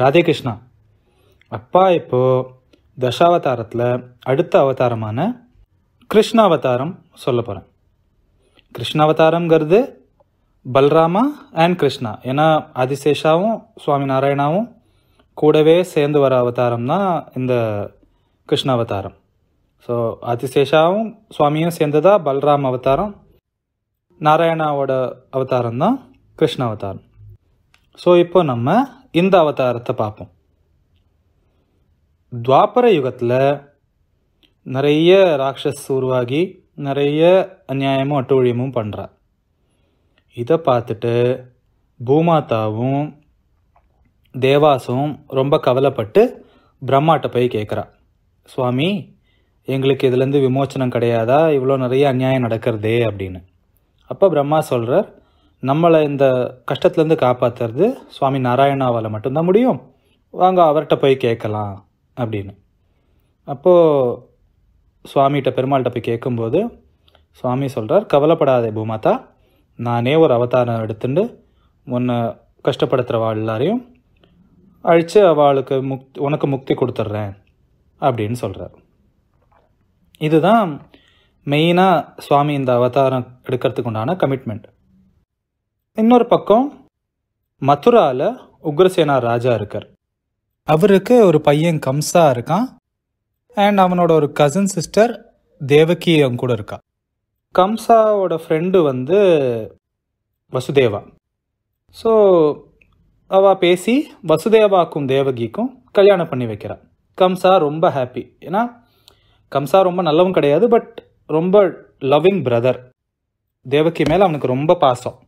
ராதே கிருஷ்ணா அப்பா இப்போது தசாவதாரத்தில் அடுத்த அவதாரமான கிருஷ்ணாவதாரம் சொல்ல போகிறேன் கிருஷ்ணாவதாரங்கிறது பல்ராமா அண்ட் கிருஷ்ணா ஏன்னா ஆதிசேஷாவும் சுவாமி நாராயணாவும் கூடவே சேர்ந்து வர அவதாரம் தான் இந்த கிருஷ்ணாவதாரம் ஸோ ஆதிசேஷாவும் சுவாமியும் சேர்ந்ததா பல்ராம் அவதாரம் நாராயணாவோட அவதாரம் தான் கிருஷ்ணாவதாரம் அவதாரம் ஸோ இப்போ நம்ம இந்த அவதாரத்தை பார்ப்போம் துவாபர யுகத்தில் நிறைய ராட்சஸ் உருவாகி நிறைய அநியாயமும் அட்டுழியமும் பண்ணுறா இதை பார்த்துட்டு பூமாதாவும் தேவாசும் ரொம்ப கவலைப்பட்டு பிரம்மாட்ட போய் கேட்குறா சுவாமி எங்களுக்கு இதுலேருந்து விமோச்சனம் கிடையாதா இவ்வளோ நிறைய அநியாயம் நடக்கிறதே அப்படின்னு அப்போ பிரம்மா சொல்கிறார் நம்மளை இந்த கஷ்டத்துலேருந்து காப்பாற்றுறது சுவாமி நாராயணாவால் மட்டும்தான் முடியும் வாங்க அவர்கிட்ட போய் கேட்கலாம் அப்படின்னு அப்போது சுவாமிகிட்ட பெருமாள்கிட்ட போய் கேட்கும்போது சுவாமி சொல்கிறார் கவலைப்படாதே பூமாதா நானே ஒரு அவதாரம் எடுத்துட்டு உன்னை கஷ்டப்படுத்துகிற எல்லாரையும் அழித்து அவளுக்கு முக் உனக்கு முக்தி கொடுத்துட்றேன் அப்படின்னு சொல்கிறார் இதுதான் மெயினாக சுவாமி இந்த அவதாரம் எடுக்கிறதுக்கு உண்டான கமிட்மெண்ட் இன்னொரு பக்கம் மதுராவில் உக்ரசேனா ராஜா இருக்கார் அவருக்கு ஒரு பையன் கம்சா இருக்கான் அண்ட் அவனோட ஒரு கசின் சிஸ்டர் தேவகி அவங்க கூட இருக்கா கம்சாவோட ஃப்ரெண்டு வந்து வசுதேவா ஸோ அவள் பேசி வசுதேவாக்கும் தேவகிக்கும் கல்யாணம் பண்ணி வைக்கிறான் கம்சா ரொம்ப ஹாப்பி ஏன்னா கம்சா ரொம்ப நல்லவும் கிடையாது பட் ரொம்ப லவ்விங் பிரதர் தேவகி மேலே அவனுக்கு ரொம்ப பாசம்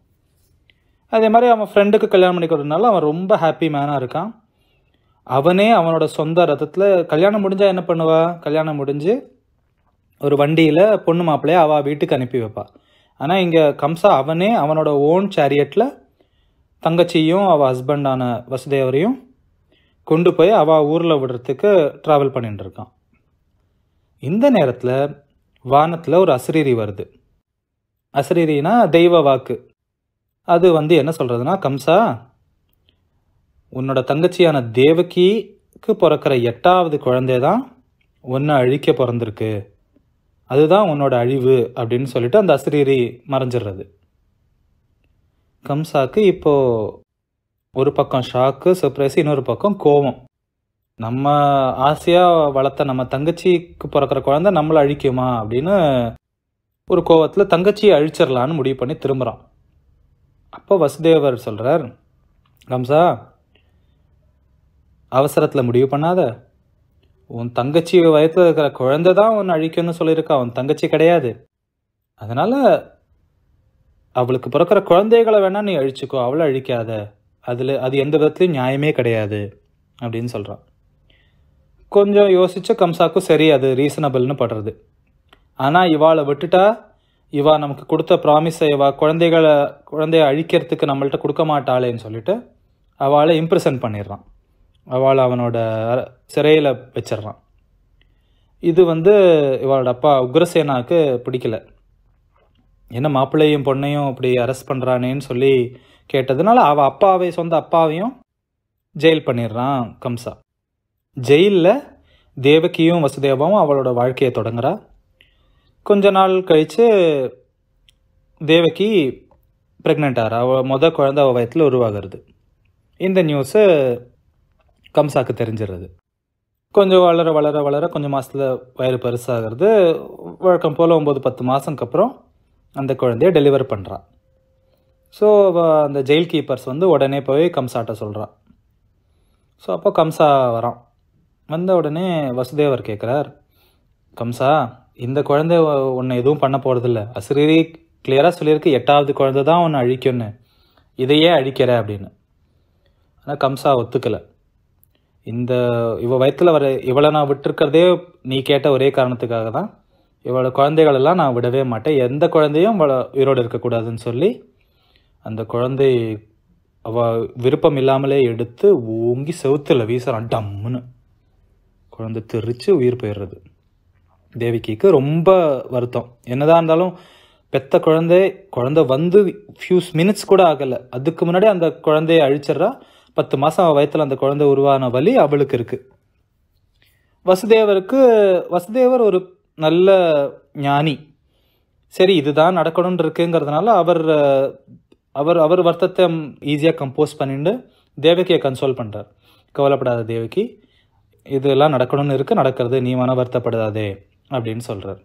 அதே மாதிரி அவன் ஃப்ரெண்டுக்கு கல்யாணம் பண்ணி அவன் ரொம்ப ஹாப்பி மேனாக இருக்கான் அவனே அவனோட சொந்த ரத்தத்தில் கல்யாணம் முடிஞ்சால் என்ன பண்ணுவா கல்யாணம் முடிஞ்சு ஒரு வண்டியில் பொண்ணு மாப்பிள்ளையை அவள் வீட்டுக்கு அனுப்பி வைப்பாள் ஆனால் இங்கே கம்சா அவனே அவனோட ஓன் சேரியட்டில் தங்கச்சியும் அவள் ஹஸ்பண்டான வசுதேவரையும் கொண்டு போய் அவள் ஊரில் விடுறதுக்கு ட்ராவல் பண்ணிட்டு இருக்கான் இந்த நேரத்தில் வானத்தில் ஒரு அசரீரி வருது அசரீரினா தெய்வ வாக்கு அது வந்து என்ன சொல்கிறதுனா கம்சா உன்னோட தங்கச்சியான தேவகிக்கு பிறக்கிற எட்டாவது குழந்தை தான் ஒன்று அழிக்க பிறந்திருக்கு அதுதான் உன்னோட அழிவு அப்படின்னு சொல்லிட்டு அந்த அசிரீரி மறைஞ்சிடுறது கம்சாவுக்கு இப்போது ஒரு பக்கம் ஷாக்கு சர்ப்ரைஸ் இன்னொரு பக்கம் கோவம் நம்ம ஆசையாக வளர்த்த நம்ம தங்கச்சிக்கு பிறக்கிற குழந்தை நம்மளை அழிக்குமா அப்படின்னு ஒரு கோவத்தில் தங்கச்சியை அழிச்சிடலான்னு முடிவு பண்ணி திரும்புகிறோம் அப்போ வசுதேவர் சொல்கிறார் கம்சா அவசரத்தில் முடிவு பண்ணாத உன் தங்கச்சி வயத்தில் இருக்கிற குழந்தை தான் உன்னை அழிக்கணும்னு சொல்லியிருக்கா உன் தங்கச்சி கிடையாது அதனால் அவளுக்கு பிறக்கிற குழந்தைகளை வேணால் நீ அழிச்சுக்கோ அவளை அழிக்காத அதில் அது எந்த விதத்துலையும் நியாயமே கிடையாது அப்படின்னு சொல்கிறான் கொஞ்சம் யோசித்து கம்சாக்கும் சரி அது ரீசனபிள்னு படுறது ஆனால் இவாளை விட்டுட்டா இவா நமக்கு கொடுத்த ப்ராமிஸை இவா குழந்தைகளை குழந்தைய அழிக்கிறதுக்கு நம்மள்ட்ட கொடுக்க மாட்டாளேன்னு சொல்லிட்டு அவளை இம்ப்ரெசன்ட் பண்ணிடுறான் அவளை அவனோட சிறையில் வச்சிடுறான் இது வந்து இவளோட அப்பா உக்ரசேனாவுக்கு பிடிக்கல என்ன மாப்பிள்ளையும் பொண்ணையும் அப்படி அரெஸ்ட் பண்ணுறானேன்னு சொல்லி கேட்டதுனால அவள் அப்பாவை சொந்த அப்பாவையும் ஜெயில் பண்ணிடுறான் கம்சா ஜெயிலில் தேவகியும் வசுதேவாவும் அவளோட வாழ்க்கையை தொடங்குறா கொஞ்ச நாள் கழித்து தேவகி ப்ரெக்னெண்ட் ஆகிற அவள் மொதல் குழந்த அவள் வயத்தில் உருவாகிறது இந்த நியூஸு கம்சாக்கு தெரிஞ்சிடுறது கொஞ்சம் வளர வளர வளர கொஞ்சம் மாதத்தில் வயிறு பெருசாகிறது வழக்கம் போல் ஒம்பது பத்து மாதத்துக்கு அப்புறம் அந்த குழந்தைய டெலிவர் பண்ணுறான் ஸோ அந்த ஜெயில் கீப்பர்ஸ் வந்து உடனே போய் கம்சாட்ட சொல்கிறான் ஸோ அப்போ கம்சா வரான் வந்த உடனே வசுதேவர் கேட்குறார் கம்சா இந்த குழந்தை உன்னை எதுவும் பண்ண போகிறதில்ல அசிரீரி கிளியராக சொல்லியிருக்கு எட்டாவது குழந்தை தான் உன்னை அழிக்கும்னு இதையே அழிக்கிற அப்படின்னு ஆனால் கம்சா ஒத்துக்கலை இந்த இவ வயத்தில் வர இவளை நான் விட்டுருக்கிறதே நீ கேட்ட ஒரே காரணத்துக்காக தான் இவளோட குழந்தைகளெல்லாம் நான் விடவே மாட்டேன் எந்த குழந்தையும் இவளை உயிரோடு இருக்கக்கூடாதுன்னு சொல்லி அந்த குழந்தை அவ விருப்பம் இல்லாமலே எடுத்து ஓங்கி செவுத்தில் வீசுகிறான் டம்முன்னு குழந்தை தெரித்து உயிர் போயிடுறது தேவிகிக்கு ரொம்ப வருத்தம் என்னதான் இருந்தாலும் பெத்த குழந்தை குழந்தை வந்து ஃபியூஸ் மினிட்ஸ் கூட ஆகலை அதுக்கு முன்னாடி அந்த குழந்தையை அழிச்சிட்றா பத்து மாதம் அவள் வயத்தில் அந்த குழந்தை உருவான வழி அவளுக்கு இருக்குது வசுதேவருக்கு வசுதேவர் ஒரு நல்ல ஞானி சரி இதுதான் நடக்கணும்னு இருக்குங்கிறதுனால அவர் அவர் அவர் வருத்தத்தை ஈஸியாக கம்போஸ் பண்ணிட்டு தேவகியை கன்சோல் பண்ணுறார் கவலைப்படாத தேவகி இதெல்லாம் நடக்கணும்னு இருக்குது நடக்கிறது நீ மன வருத்தப்படாதே அப்படின்னு சொல்கிறார்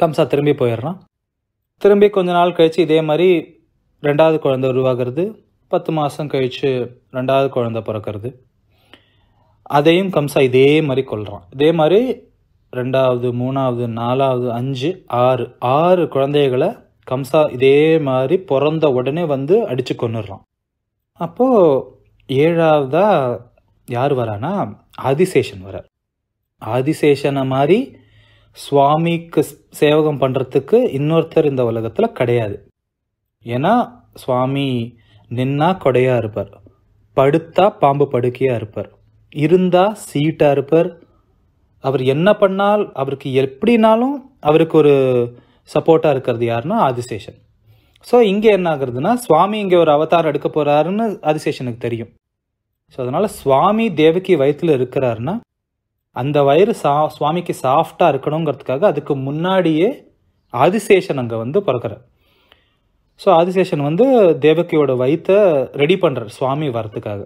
கம்சா திரும்பி போயிடுறான் திரும்பி கொஞ்ச நாள் கழித்து இதே மாதிரி ரெண்டாவது குழந்தை உருவாகிறது பத்து மாதம் கழித்து ரெண்டாவது குழந்தை பிறக்கிறது அதையும் கம்சா இதே மாதிரி கொள்கிறான் இதே மாதிரி ரெண்டாவது மூணாவது நாலாவது அஞ்சு ஆறு ஆறு குழந்தைகளை கம்சா இதே மாதிரி பிறந்த உடனே வந்து அடித்து கொண்டுடுறான் அப்போது ஏழாவதாக யார் வரானா ஆதிசேஷன் வரார் ஆதிசேஷனை மாதிரி சுவாமிக்கு சேவகம் பண்ணுறதுக்கு இன்னொருத்தர் இந்த உலகத்தில் கிடையாது ஏன்னா சுவாமி நின்னா கொடையாக இருப்பார் படுத்தா பாம்பு படுக்கையாக இருப்பார் இருந்தால் சீட்டாக இருப்பார் அவர் என்ன பண்ணால் அவருக்கு எப்படினாலும் அவருக்கு ஒரு சப்போர்ட்டாக இருக்கிறது யாருன்னா ஆதிசேஷன் ஸோ இங்கே என்ன ஆகுறதுனா சுவாமி இங்கே ஒரு அவதாரம் எடுக்க போகிறாருன்னு ஆதிசேஷனுக்கு தெரியும் ஸோ அதனால் சுவாமி தேவகி வயிற்றில் இருக்கிறாருன்னா அந்த வயிறு சா சுவாமிக்கு சாஃப்டாக இருக்கணுங்கிறதுக்காக அதுக்கு முன்னாடியே ஆதிசேஷன் அங்கே வந்து பிறக்கிறார் ஸோ ஆதிசேஷன் வந்து தேவகியோட வயிற்றை ரெடி பண்ணுறார் சுவாமி வரத்துக்காக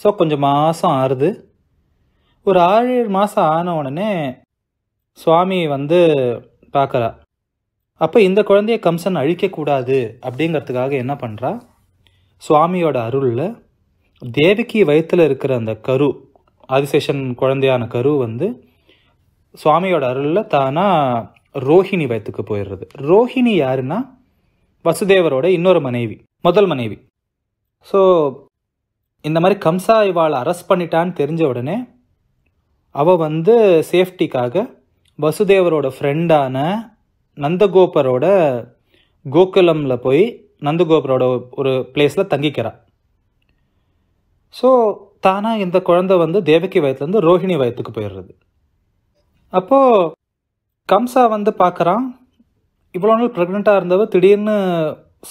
ஸோ கொஞ்சம் மாதம் ஆறுது ஒரு ஆறு ஏழு மாதம் ஆன உடனே சுவாமி வந்து பார்க்குறா அப்போ இந்த குழந்தைய கம்சன் அழிக்கக்கூடாது அப்படிங்கிறதுக்காக என்ன பண்ணுறா சுவாமியோட அருளில் தேவிக்கு வயிற்றில் இருக்கிற அந்த கரு ஆதிசேஷன் குழந்தையான கரு வந்து சுவாமியோட அருளில் தானாக ரோஹிணி வயத்துக்கு போயிடுறது ரோஹிணி யாருன்னா வசுதேவரோட இன்னொரு மனைவி முதல் மனைவி ஸோ இந்த மாதிரி கம்சா இவாளை அரெஸ்ட் பண்ணிட்டான்னு தெரிஞ்ச உடனே அவள் வந்து சேஃப்டிக்காக வசுதேவரோட ஃப்ரெண்டான நந்தகோபரோட கோகுலமில் போய் நந்தகோபரோட ஒரு பிளேஸில் தங்கிக்கிறாள் ஸோ தானாக இந்த குழந்தை வந்து தேவகி வயத்துலேருந்து ரோஹிணி வயத்துக்கு போயிடுறது அப்போது கம்சா வந்து பார்க்குறான் இவ்வளோ நாள் ப்ரெக்னெண்ட்டாக இருந்தவ திடீர்னு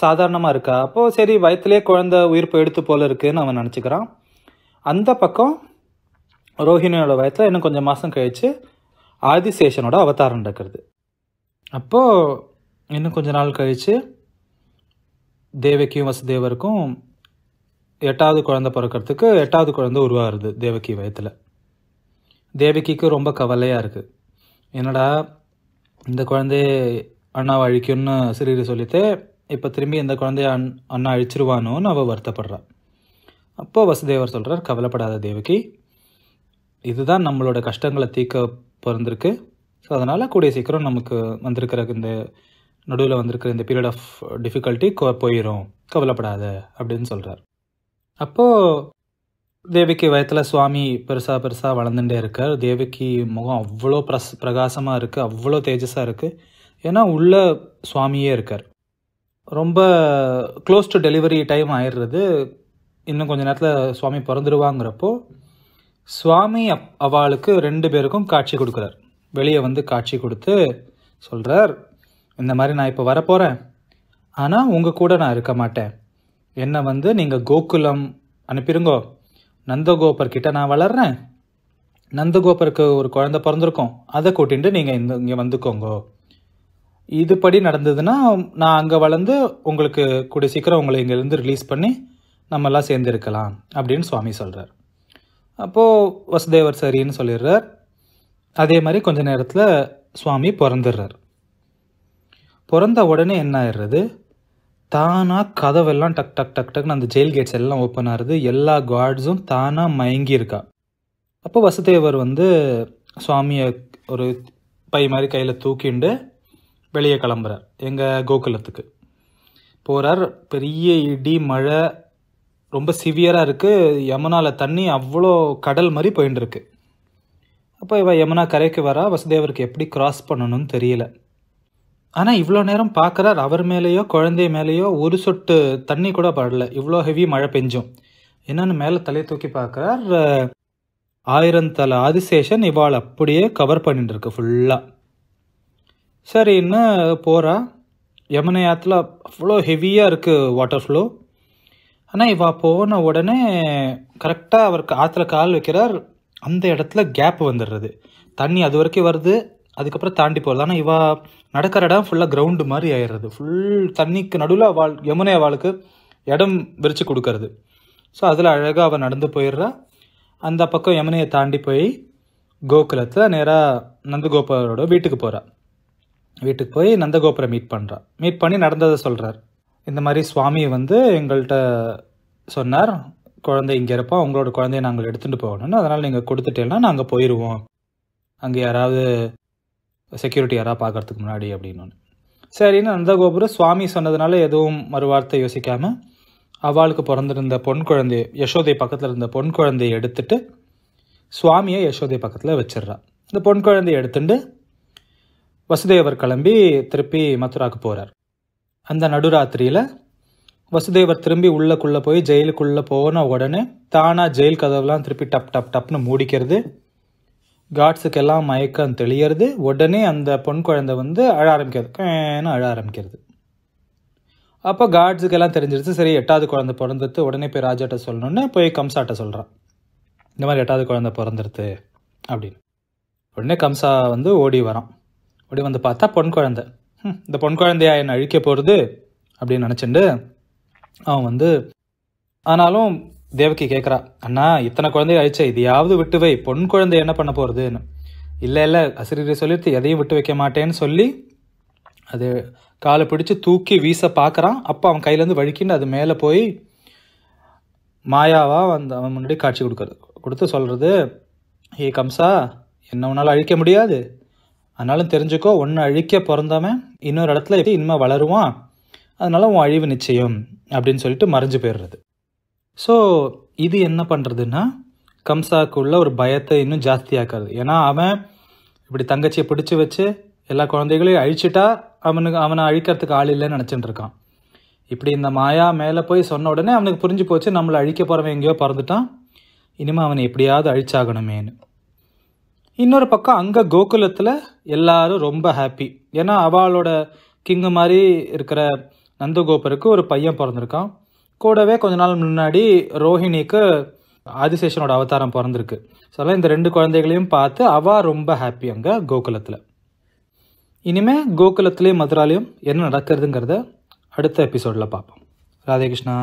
சாதாரணமாக இருக்கா அப்போது சரி வயத்துலேயே குழந்தை உயிர் எடுத்து போல இருக்குன்னு அவன் நினச்சிக்கிறான் அந்த பக்கம் ரோஹிணியோட வயத்தில் இன்னும் கொஞ்சம் மாதம் கழித்து ஆதிசேஷனோட அவதாரம் நடக்கிறது அப்போது இன்னும் கொஞ்ச நாள் கழித்து தேவகியும் வசுதேவருக்கும் எட்டாவது குழந்தை பிறக்கிறதுக்கு எட்டாவது குழந்தை உருவாகுது தேவகி வயத்தில் தேவகிக்கு ரொம்ப கவலையாக இருக்குது என்னடா இந்த குழந்தைய அண்ணாவை அழிக்கும்னு சிறீர் சொல்லிட்டு இப்போ திரும்பி இந்த குழந்தைய அண் அண்ணா அழிச்சிருவானோன்னு அவள் வருத்தப்படுறான் அப்போது வசுதேவர் சொல்கிறார் கவலைப்படாத தேவகி இதுதான் நம்மளோட கஷ்டங்களை தீர்க்க பிறந்திருக்கு ஸோ அதனால் கூடிய சீக்கிரம் நமக்கு வந்திருக்கிற இந்த நடுவில் வந்திருக்கிற இந்த பீரியட் ஆஃப் டிஃபிகல்ட்டி போயிடும் கவலைப்படாத அப்படின்னு சொல்கிறார் அப்போது தேவிக்கு வயத்தில் சுவாமி பெருசாக பெருசாக வளர்ந்துட்டே இருக்கார் தேவிக்கு முகம் அவ்வளோ பிரஸ் பிரகாசமாக இருக்குது அவ்வளோ தேஜஸாக இருக்குது ஏன்னா உள்ள சுவாமியே இருக்கார் ரொம்ப க்ளோஸ் டு டெலிவரி டைம் ஆயிடுறது இன்னும் கொஞ்சம் நேரத்தில் சுவாமி பிறந்துருவாங்கிறப்போ சுவாமி அப் அவளுக்கு ரெண்டு பேருக்கும் காட்சி கொடுக்குறார் வெளியே வந்து காட்சி கொடுத்து சொல்கிறார் இந்த மாதிரி நான் இப்போ வரப்போகிறேன் ஆனால் உங்கள் கூட நான் இருக்க மாட்டேன் என்னை வந்து நீங்கள் கோகுலம் அனுப்பிடுங்கோ நந்தகோபர் கிட்ட நான் வளர்றேன் நந்தகோபருக்கு ஒரு குழந்த பிறந்திருக்கோம் அதை கூட்டிட்டு நீங்கள் இந்த இங்கே வந்துக்கோங்கோ இதுபடி நடந்ததுன்னா நான் அங்கே வளர்ந்து உங்களுக்கு கூடிய சீக்கிரம் உங்களை இங்கேருந்து ரிலீஸ் பண்ணி நம்மெல்லாம் சேர்ந்து இருக்கலாம் அப்படின்னு சுவாமி சொல்கிறார் அப்போது வசுதேவர் சரின்னு சொல்லிடுறார் அதே மாதிரி கொஞ்ச நேரத்தில் சுவாமி பிறந்துடுறார் பிறந்த உடனே என்ன ஆயிடுறது தானாக கதவெல்லாம் டக் டக் டக் டக்னு அந்த ஜெயில் கேட்ஸ் எல்லாம் ஓப்பன் ஆகுது எல்லா கார்ட்ஸும் தானாக மயங்கியிருக்கா அப்போ வசுதேவர் வந்து சுவாமியை ஒரு பை மாதிரி கையில் தூக்கிண்டு வெளியே கிளம்புறார் எங்கள் கோகுலத்துக்கு போகிறார் பெரிய இடி மழை ரொம்ப சிவியராக இருக்குது யமுனாவில் தண்ணி அவ்வளோ கடல் மாதிரி போயின்னு இருக்கு அப்போ இவ யமுனா கரைக்கு வரா வசுதேவருக்கு எப்படி கிராஸ் பண்ணணும்னு தெரியல ஆனால் இவ்வளோ நேரம் பார்க்குறார் அவர் மேலேயோ குழந்தை மேலேயோ ஒரு சொட்டு தண்ணி கூட படலை இவ்வளோ ஹெவி மழை பெஞ்சும் என்னன்னு மேலே தலையை தூக்கி பார்க்குறார் ஆயிரம் தலை ஆதிசேஷன் இவாள் அப்படியே கவர் பண்ணிட்டு இருக்கு ஃபுல்லாக இன்னும் போகிறா யமுனை ஆற்றுல அவ்வளோ ஹெவியாக இருக்குது வாட்டர் ஃப்ளோ ஆனால் இவா போன உடனே கரெக்டாக அவருக்கு ஆற்றுல கால் வைக்கிறார் அந்த இடத்துல கேப் வந்துடுறது தண்ணி அது வரைக்கும் வருது அதுக்கப்புறம் தாண்டி போகிறது ஆனால் இவா நடக்கிற இடம் ஃபுல்லாக கிரவுண்டு மாதிரி ஆயிடுறது ஃபுல் தண்ணிக்கு நடுவில் அவள் யமுனை அவளுக்கு இடம் விரித்து கொடுக்கறது ஸோ அதில் அழகாக அவள் நடந்து போயிடுறா அந்த பக்கம் யமுனையை தாண்டி போய் கோகுலத்தில் நேராக நந்தகோபுரோட வீட்டுக்கு போகிறாள் வீட்டுக்கு போய் நந்தகோபுரை மீட் பண்ணுறா மீட் பண்ணி நடந்ததை சொல்கிறார் இந்த மாதிரி சுவாமி வந்து எங்கள்கிட்ட சொன்னார் குழந்தை இங்கே இருப்போம் உங்களோட குழந்தைய நாங்கள் எடுத்துகிட்டு போகணும்னு அதனால் நீங்கள் கொடுத்துட்டேன்னா நாங்கள் போயிடுவோம் அங்கே யாராவது செக்யூரிட்டி யாராக பார்க்குறதுக்கு முன்னாடி அப்படின்னு சரின்னு அந்த கோபுரம் சுவாமி சொன்னதுனால எதுவும் மறுவார்த்தை யோசிக்காமல் அவளுக்கு பிறந்திருந்த பொன் குழந்தை யசோதை பக்கத்தில் இருந்த பொன் குழந்தையை எடுத்துட்டு சுவாமியை யசோதை பக்கத்தில் வச்சிட்றா இந்த பொன் குழந்தைய எடுத்துட்டு வசுதேவர் கிளம்பி திருப்பி மதுராவுக்கு போகிறார் அந்த நடுராத்திரியில் வசுதேவர் திரும்பி உள்ளக்குள்ளே போய் ஜெயிலுக்குள்ளே போன உடனே தானாக ஜெயில் கதவுலாம் திருப்பி டப் டப் டப்னு மூடிக்கிறது காட்ஸுக்கு எல்லாம் மயக்கம் தெளியறது உடனே அந்த பொன் குழந்தை வந்து அழ ஆரம்பிக்கிறது ஏன்னு அழ ஆரம்பிக்கிறது அப்போ காட்ஸுக்கெல்லாம் தெரிஞ்சிருச்சு சரி எட்டாவது குழந்தை பிறந்துட்டு உடனே போய் ராஜாட்ட சொல்லணுன்னு போய் கம்சாட்ட சொல்கிறான் இந்த மாதிரி எட்டாவது குழந்தை பிறந்துருது அப்படின்னு உடனே கம்சா வந்து ஓடி வரான் ஓடி வந்து பார்த்தா பொன் குழந்தை இந்த பொன் குழந்தையா என்னை அழிக்க போகிறது அப்படின்னு நினச்சிண்டு அவன் வந்து ஆனாலும் தேவகி கேட்குறா அண்ணா இத்தனை குழந்தைய அழிச்ச இதையாவது விட்டு வை பொன் குழந்தை என்ன பண்ண போகிறதுன்னு இல்லை இல்லை அசிரியரை சொல்லிட்டு எதையும் விட்டு வைக்க மாட்டேன்னு சொல்லி அது காலை பிடிச்சி தூக்கி வீச பார்க்குறான் அப்போ அவன் கையிலேருந்து வழுக்கின்னு அது மேலே போய் மாயாவாக வந்து அவன் முன்னாடி காட்சி கொடுக்குறது கொடுத்து சொல்கிறது ஏ கம்சா என்ன உன்னால் அழிக்க முடியாது அதனாலும் தெரிஞ்சுக்கோ ஒன்று அழிக்க பிறந்தவன் இன்னொரு இடத்துல இனிமேல் வளருவான் அதனால உன் அழிவு நிச்சயம் அப்படின்னு சொல்லிட்டு மறைஞ்சு போயிடுறது ஸோ இது என்ன பண்ணுறதுன்னா கம்சாக்குள்ள ஒரு பயத்தை இன்னும் ஜாஸ்தியாக்காது ஏன்னா அவன் இப்படி தங்கச்சியை பிடிச்சி வச்சு எல்லா குழந்தைகளையும் அழிச்சிட்டா அவனுக்கு அவனை அழிக்கிறதுக்கு ஆள் இல்லைன்னு நினச்சிட்டு இருக்கான் இப்படி இந்த மாயா மேலே போய் சொன்ன உடனே அவனுக்கு புரிஞ்சு போச்சு நம்மளை அழிக்க போகிறவன் எங்கேயோ பறந்துட்டான் இனிமேல் அவனை எப்படியாவது அழிச்சாகணுமேனு இன்னொரு பக்கம் அங்கே கோகுலத்தில் எல்லாரும் ரொம்ப ஹாப்பி ஏன்னா அவளோட கிங்கு மாதிரி இருக்கிற நந்தகோபருக்கு ஒரு பையன் பிறந்திருக்கான் கூடவே கொஞ்ச நாள் முன்னாடி ரோஹிணிக்கு ஆதிசேஷனோட அவதாரம் பிறந்திருக்கு ஸோ அதெல்லாம் இந்த ரெண்டு குழந்தைகளையும் பார்த்து அவா ரொம்ப ஹாப்பி அங்கே கோகுலத்தில் இனிமேல் கோகுலத்துலேயும் மதுராலையும் என்ன நடக்கிறதுங்கிறத அடுத்த எபிசோடில் பார்ப்போம் ராதேகிருஷ்ணா